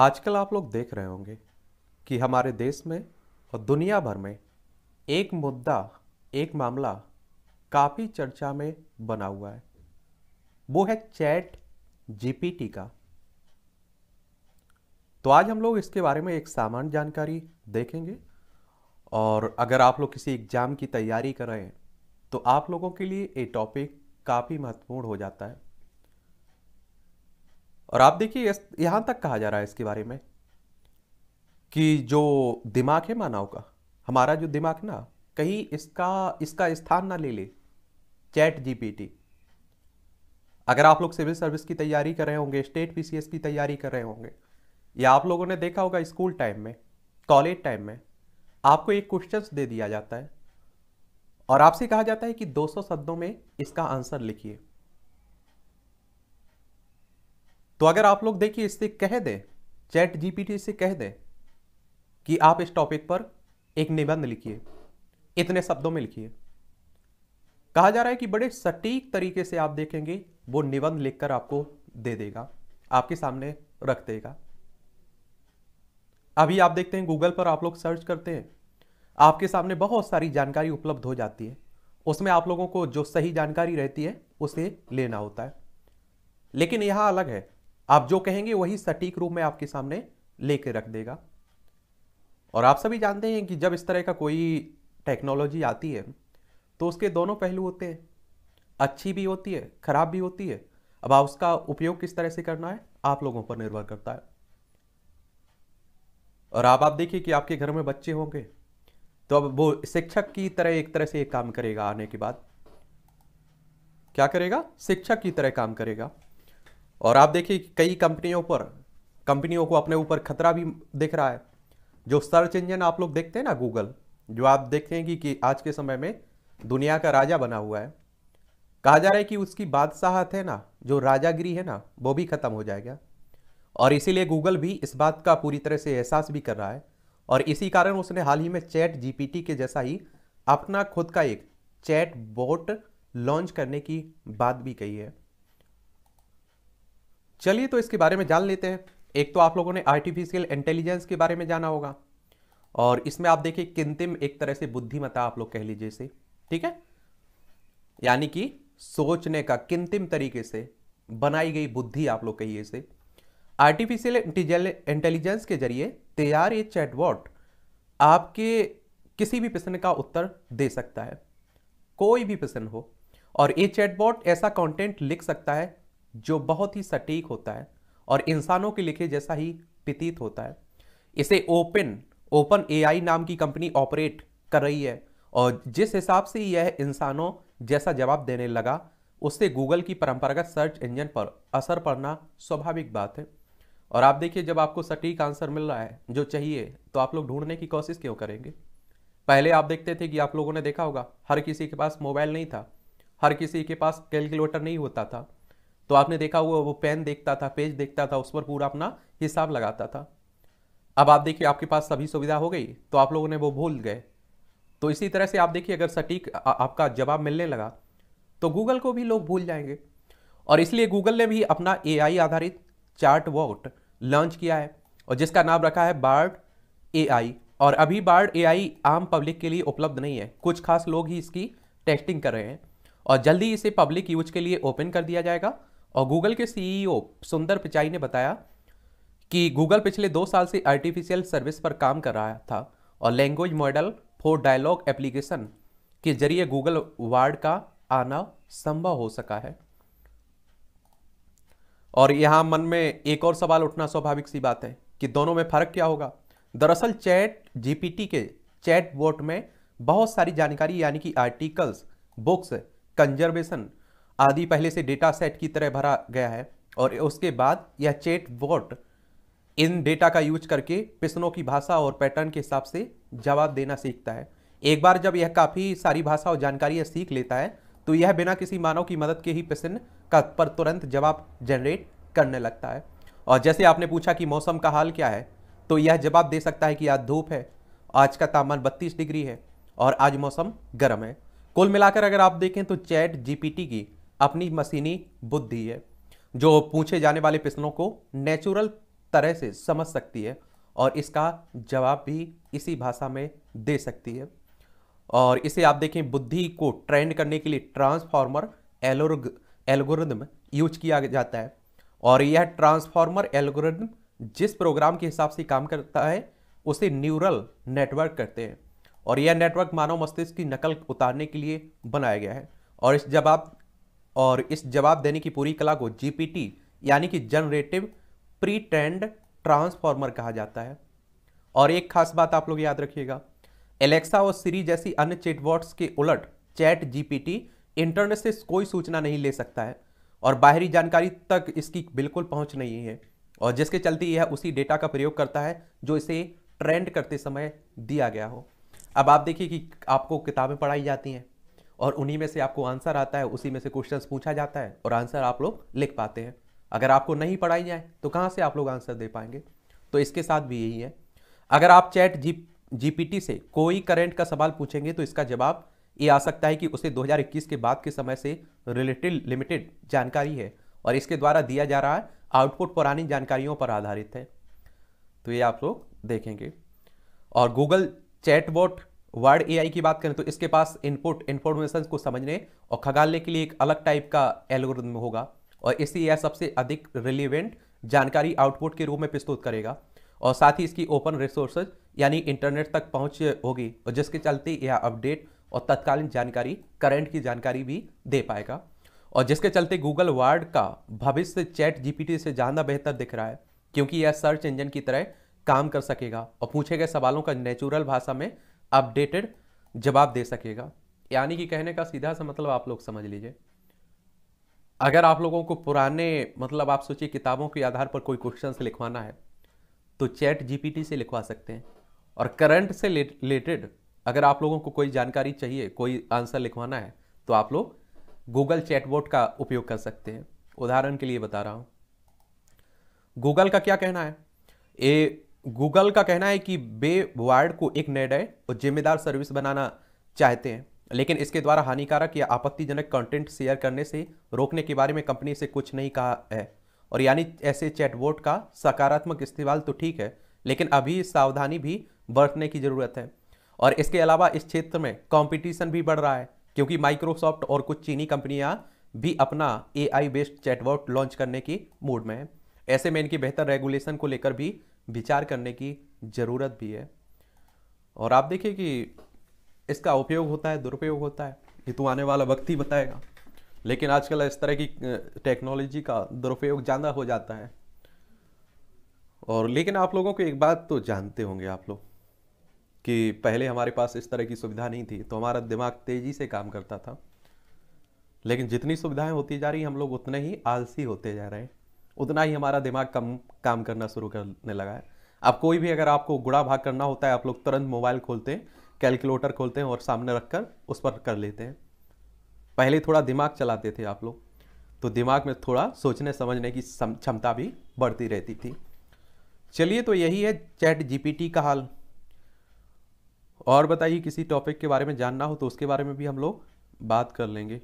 आजकल आप लोग देख रहे होंगे कि हमारे देश में और दुनिया भर में एक मुद्दा एक मामला काफ़ी चर्चा में बना हुआ है वो है चैट जीपीटी का तो आज हम लोग इसके बारे में एक सामान्य जानकारी देखेंगे और अगर आप लोग किसी एग्ज़ाम की तैयारी कर रहे हैं तो आप लोगों के लिए ये टॉपिक काफ़ी महत्वपूर्ण हो जाता है और आप देखिए यहां तक कहा जा रहा है इसके बारे में कि जो दिमाग है मानव का हमारा जो दिमाग ना कहीं इसका इसका स्थान ना ले ले चैट जीपीटी अगर आप लोग सिविल सर्विस की तैयारी कर रहे होंगे स्टेट पीसीएस की तैयारी कर रहे होंगे या आप लोगों ने देखा होगा स्कूल टाइम में कॉलेज टाइम में आपको एक क्वेश्चन दे दिया जाता है और आपसे कहा जाता है कि 200 शब्दों में इसका आंसर लिखिए तो अगर आप लोग देखिए इससे कह दें चैट जीपीटी से कह दें कि आप इस टॉपिक पर एक निबंध लिखिए इतने शब्दों में लिखिए कहा जा रहा है कि बड़े सटीक तरीके से आप देखेंगे वो निबंध लिखकर आपको दे देगा आपके सामने रख देगा अभी आप देखते हैं गूगल पर आप लोग सर्च करते हैं आपके सामने बहुत सारी जानकारी उपलब्ध हो जाती है उसमें आप लोगों को जो सही जानकारी रहती है उसे लेना होता है लेकिन यह अलग है आप जो कहेंगे वही सटीक रूप में आपके सामने लेके रख देगा और आप सभी जानते हैं कि जब इस तरह का कोई टेक्नोलॉजी आती है तो उसके दोनों पहलू होते हैं अच्छी भी होती है खराब भी होती है अब आप उसका उपयोग किस तरह से करना है आप लोगों पर निर्भर करता है और आप आप देखिए कि आपके घर में बच्चे होंगे तो अब वो शिक्षक की तरह एक तरह से एक काम करेगा आने के बाद क्या करेगा शिक्षक की तरह काम करेगा और आप देखिए कई कंपनियों पर कंपनियों को अपने ऊपर खतरा भी दिख रहा है जो सर्च इंजन आप लोग देखते हैं ना गूगल जो आप देखेंगे कि आज के समय में दुनिया का राजा बना हुआ है कहा जा रहा है कि उसकी बादशाहत है ना जो राजागिरी है ना वो भी ख़त्म हो जाएगा और इसीलिए गूगल भी इस बात का पूरी तरह से एहसास भी कर रहा है और इसी कारण उसने हाल ही में चैट जीपीटी के जैसा ही अपना खुद का एक चैट बोट लॉन्च करने की बात भी कही है चलिए तो इसके बारे में जान लेते हैं एक तो आप लोगों ने आर्टिफिशियल इंटेलिजेंस के बारे में जाना होगा और इसमें आप देखिए किंतिम एक तरह से बुद्धिमता आप लोग कह लीजिए इसे ठीक है यानी कि सोचने का किंतिम तरीके से बनाई गई बुद्धि आप लोग कहिए इसे आर्टिफिशियल इंटेलिजेंस के जरिए तैयार ये चैटबॉट आपके किसी भी प्रश्न का उत्तर दे सकता है कोई भी प्रश्न हो और ये चैटबॉट ऐसा कंटेंट लिख सकता है जो बहुत ही सटीक होता है और इंसानों के लिखे जैसा ही प्रतीत होता है इसे ओपन ओपन एआई नाम की कंपनी ऑपरेट कर रही है और जिस हिसाब से यह इंसानों जैसा जवाब देने लगा उससे गूगल की परंपरागत सर्च इंजन पर असर पड़ना स्वाभाविक बात है और आप देखिए जब आपको सटीक आंसर मिल रहा है जो चाहिए तो आप लोग ढूंढने की कोशिश क्यों करेंगे पहले आप देखते थे कि आप लोगों ने देखा होगा हर किसी के पास मोबाइल नहीं था हर किसी के पास कैलकुलेटर नहीं होता था तो आपने देखा हुआ वो पेन देखता था पेज देखता था उस पर पूरा अपना हिसाब लगाता था अब आप देखिए आपके पास सभी सुविधा हो गई तो आप लोगों ने वो भूल गए तो इसी तरह से आप देखिए अगर सटीक आपका जवाब मिलने लगा तो गूगल को भी लोग भूल जाएंगे और इसलिए गूगल ने भी अपना ए आधारित चार्ट वोट लॉन्च किया है और जिसका नाम रखा है बार्ड ए और अभी बार्ड ए आम पब्लिक के लिए उपलब्ध नहीं है कुछ खास लोग ही इसकी टेस्टिंग कर रहे हैं और जल्दी इसे पब्लिक यूज के लिए ओपन कर दिया जाएगा और गूगल के सीईओ e सुंदर पिचाई ने बताया कि गूगल पिछले दो साल से आर्टिफिशियल सर्विस पर काम कर रहा था और language model for dialogue application के जरिए गूगल वार्ड का आना संभव हो सका है और यहां मन में एक और सवाल उठना स्वाभाविक सी बात है कि दोनों में फर्क क्या होगा दरअसल चैट जीपीटी के चैट बोट में बहुत सारी जानकारी यानी कि आर्टिकल्स बुक्स कंजर्वेशन आदि पहले से डेटा सेट की तरह भरा गया है और उसके बाद यह चेट वोट इन डेटा का यूज करके पिसनों की भाषा और पैटर्न के हिसाब से जवाब देना सीखता है एक बार जब यह काफ़ी सारी भाषा और जानकारियाँ सीख लेता है तो यह बिना किसी मानव की मदद के ही पिसन का पर तुरंत जवाब जनरेट करने लगता है और जैसे आपने पूछा कि मौसम का हाल क्या है तो यह जवाब दे सकता है कि आज धूप है आज का तापमान बत्तीस डिग्री है और आज मौसम गर्म है कुल मिलाकर अगर आप देखें तो चैट जीपीटी की अपनी मशीनी बुद्धि है जो पूछे जाने वाले प्रश्नों को नेचुरल तरह से समझ सकती है और इसका जवाब भी इसी भाषा में दे सकती है और इसे आप देखें बुद्धि को ट्रेंड करने के लिए ट्रांसफार्मर एलोरग एल्गोरिदम यूज किया जाता है और यह ट्रांसफार्मर एल्गोरिदम जिस प्रोग्राम के हिसाब से काम करता है उसे न्यूरल नेटवर्क करते हैं और यह नेटवर्क मानव मस्तिष्क की नकल उतारने के लिए बनाया गया है और इस जब आप और इस जवाब देने की पूरी कला को जीपीटी यानी कि जनरेटिव प्री ट्रेंड ट्रांसफॉर्मर कहा जाता है और एक खास बात आप लोग याद रखिएगा एलेक्सा और सीरी जैसी अन्य चेटबॉट्स के उलट चैट जीपीटी इंटरनेट से कोई सूचना नहीं ले सकता है और बाहरी जानकारी तक इसकी बिल्कुल पहुंच नहीं है और जिसके चलते यह उसी डेटा का प्रयोग करता है जो इसे ट्रेंड करते समय दिया गया हो अब आप देखिए कि आपको किताबें पढ़ाई जाती हैं और उन्हीं में से आपको आंसर आता है उसी में से क्वेश्चंस पूछा जाता है और आंसर आप लोग लिख पाते हैं अगर आपको नहीं पढ़ाई जाए तो कहाँ से आप लोग आंसर दे पाएंगे तो इसके साथ भी यही है अगर आप चैट जी जी से कोई करेंट का सवाल पूछेंगे तो इसका जवाब ये आ सकता है कि उसे 2021 के बाद के समय से रिलेटेड लिमिटेड जानकारी है और इसके द्वारा दिया जा रहा है आउटपुट पुरानी जानकारियों पर आधारित है तो ये आप लोग देखेंगे और गूगल चैटबॉट वर्ड एआई की बात करें तो इसके पास इनपुट इन्फॉर्मेशन को समझने और खगालने के लिए एक अलग टाइप का एल्गोरिदम होगा और इसी यह सबसे अधिक रिलीवेंट जानकारी आउटपुट के रूप में प्रस्तुत करेगा और साथ ही इसकी ओपन रिसोर्सेज यानी इंटरनेट तक पहुंच होगी और जिसके चलते यह अपडेट और तत्कालीन जानकारी करंट की जानकारी भी दे पाएगा और जिसके चलते गूगल वर्ड का भविष्य चैट जीपीटी से ज़्यादा बेहतर दिख रहा है क्योंकि यह सर्च इंजन की तरह काम कर सकेगा और पूछे गए सवालों का नेचुरल भाषा में अपडेटेड जवाब दे सकेगा यानी कि कहने का सीधा सा मतलब आप लोग समझ लीजिए अगर आप लोगों को पुराने मतलब आप सोचिए किताबों के आधार पर कोई क्वेश्चन लिखवाना है तो चैट जीपीटी से लिखवा सकते हैं और करंट से रिलेटेड अगर आप लोगों को कोई जानकारी चाहिए कोई आंसर लिखवाना है तो आप लोग गूगल बोर्ड का उपयोग कर सकते हैं उदाहरण के लिए बता रहा हूं गूगल का क्या कहना है ए गूगल का कहना है कि बे वार्ड को एक निर्णय और जिम्मेदार सर्विस बनाना चाहते हैं लेकिन इसके द्वारा हानिकारक या आपत्तिजनक कंटेंट शेयर करने से रोकने के बारे में कंपनी से कुछ नहीं कहा है और यानी ऐसे चैटबोर्ड का सकारात्मक इस्तेमाल तो ठीक है लेकिन अभी सावधानी भी बरतने की ज़रूरत है और इसके अलावा इस क्षेत्र में कंपटीशन भी बढ़ रहा है क्योंकि माइक्रोसॉफ्ट और कुछ चीनी कंपनियां भी अपना ए बेस्ड चैटबॉट लॉन्च करने की मूड में है ऐसे में इनकी बेहतर रेगुलेशन को लेकर भी विचार करने की ज़रूरत भी है और आप देखिए कि इसका उपयोग होता है दुरुपयोग होता है ये तो आने वाला वक्त ही बताएगा लेकिन आजकल इस तरह की टेक्नोलॉजी का दुरुपयोग ज़्यादा हो जाता है और लेकिन आप लोगों को एक बात तो जानते होंगे आप लोग कि पहले हमारे पास इस तरह की सुविधा नहीं थी तो हमारा दिमाग तेज़ी से काम करता था लेकिन जितनी सुविधाएं होती जा रही हम लोग उतने ही आलसी होते जा रहे हैं उतना ही हमारा दिमाग कम काम करना शुरू करने लगा है अब कोई भी अगर आपको गुड़ा भाग करना होता है आप लोग तुरंत मोबाइल खोलते हैं कैलकुलेटर खोलते हैं और सामने रखकर उस पर कर लेते हैं पहले थोड़ा दिमाग चलाते थे आप लोग तो दिमाग में थोड़ा सोचने समझने की क्षमता भी बढ़ती रहती थी चलिए तो यही है चैट जीपीटी का हाल और बताइए किसी टॉपिक के बारे में जानना हो तो उसके बारे में भी हम लोग बात कर लेंगे